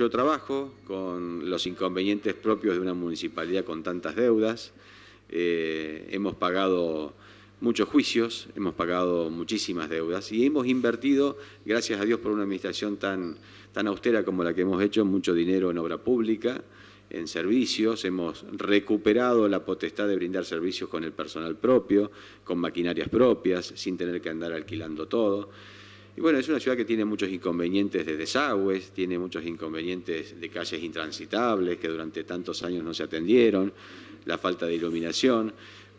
Yo trabajo con los inconvenientes propios de una municipalidad con tantas deudas. Eh, hemos pagado muchos juicios, hemos pagado muchísimas deudas y hemos invertido, gracias a Dios por una administración tan, tan austera como la que hemos hecho, mucho dinero en obra pública, en servicios, hemos recuperado la potestad de brindar servicios con el personal propio, con maquinarias propias, sin tener que andar alquilando todo bueno, es una ciudad que tiene muchos inconvenientes de desagües, tiene muchos inconvenientes de calles intransitables que durante tantos años no se atendieron, la falta de iluminación,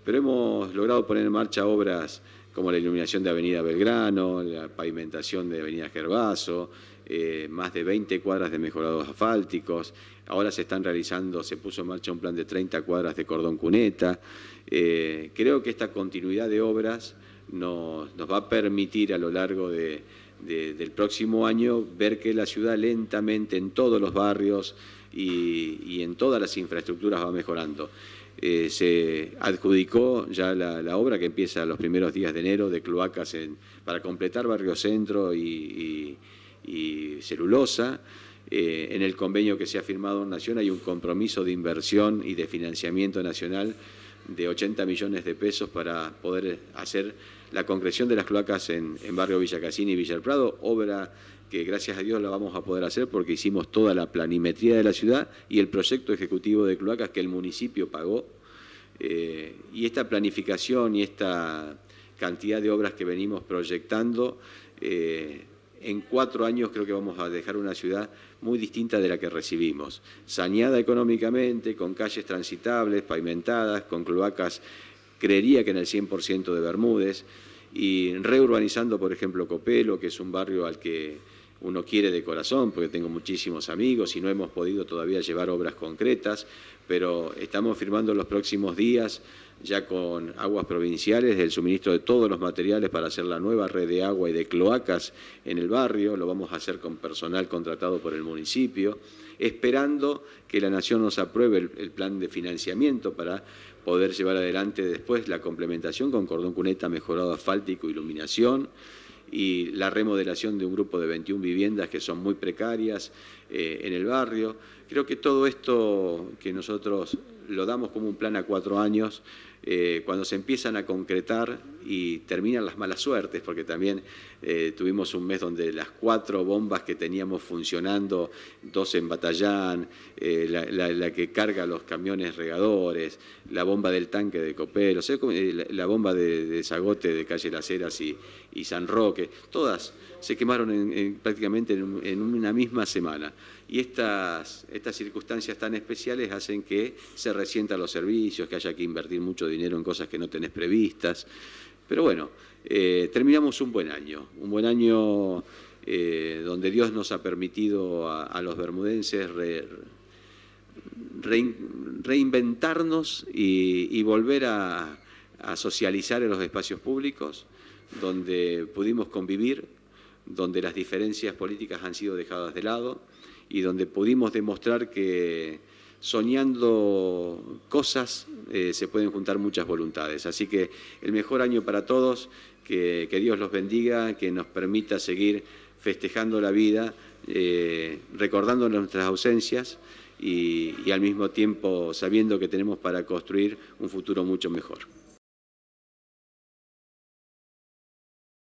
pero hemos logrado poner en marcha obras como la iluminación de Avenida Belgrano, la pavimentación de Avenida Gervaso, eh, más de 20 cuadras de mejorados asfálticos. Ahora se están realizando, se puso en marcha un plan de 30 cuadras de cordón cuneta. Eh, creo que esta continuidad de obras nos, va a permitir a lo largo de, del próximo año ver que la ciudad lentamente en todos los barrios y, en todas las infraestructuras va mejorando. Eh, se adjudicó ya la, obra que empieza los primeros días de enero de cloacas para completar Barrio Centro y, Celulosa. Eh, en el convenio que se ha firmado en Nación hay un compromiso de inversión y de financiamiento nacional de 80 millones de pesos para poder hacer la concreción de las cloacas en, barrio Villa Casini y Villa Prado, obra que gracias a Dios la vamos a poder hacer porque hicimos toda la planimetría de la ciudad y el proyecto ejecutivo de cloacas que el municipio pagó. Eh, y esta planificación y esta cantidad de obras que venimos proyectando eh, en cuatro años creo que vamos a dejar una ciudad muy distinta de la que recibimos, saneada económicamente, con calles transitables, pavimentadas, con cloacas, creería que en el 100% de Bermúdez, y reurbanizando, por ejemplo, Copelo, que es un barrio al que uno quiere de corazón, porque tengo muchísimos amigos y no hemos podido todavía llevar obras concretas, pero estamos firmando los próximos días ya con aguas provinciales el suministro de todos los materiales para hacer la nueva red de agua y de cloacas en el barrio, lo vamos a hacer con personal contratado por el municipio, esperando que la Nación nos apruebe el, plan de financiamiento para poder llevar adelante después la complementación con cordón cuneta mejorado asfáltico, iluminación, y la remodelación de un grupo de 21 viviendas que son muy precarias eh, en el barrio. Creo que todo esto que nosotros lo damos como un plan a cuatro años, eh, cuando se empiezan a concretar y terminan las malas suertes, porque también eh, tuvimos un mes donde las cuatro bombas que teníamos funcionando, dos en Batallán, eh, la, que carga los camiones regadores, la bomba del tanque de Copero, la, bomba de, Zagote de Calle Las Heras y, y San Roque, todas se quemaron prácticamente en, una misma semana. Y estas, estas circunstancias tan especiales hacen que se sienta los servicios, que haya que invertir mucho dinero en cosas que no tenés previstas. Pero bueno, eh, terminamos un buen año, un buen año eh, donde Dios nos ha permitido a, los bermudenses reinventarnos y, volver a socializar en los espacios públicos, donde pudimos convivir, donde las diferencias políticas han sido dejadas de lado y donde pudimos demostrar que soñando cosas eh, se pueden juntar muchas voluntades. Así que el mejor año para todos, que, Dios los bendiga, que nos permita seguir festejando la vida, eh, recordando nuestras ausencias y al mismo tiempo sabiendo que tenemos para construir un futuro mucho mejor.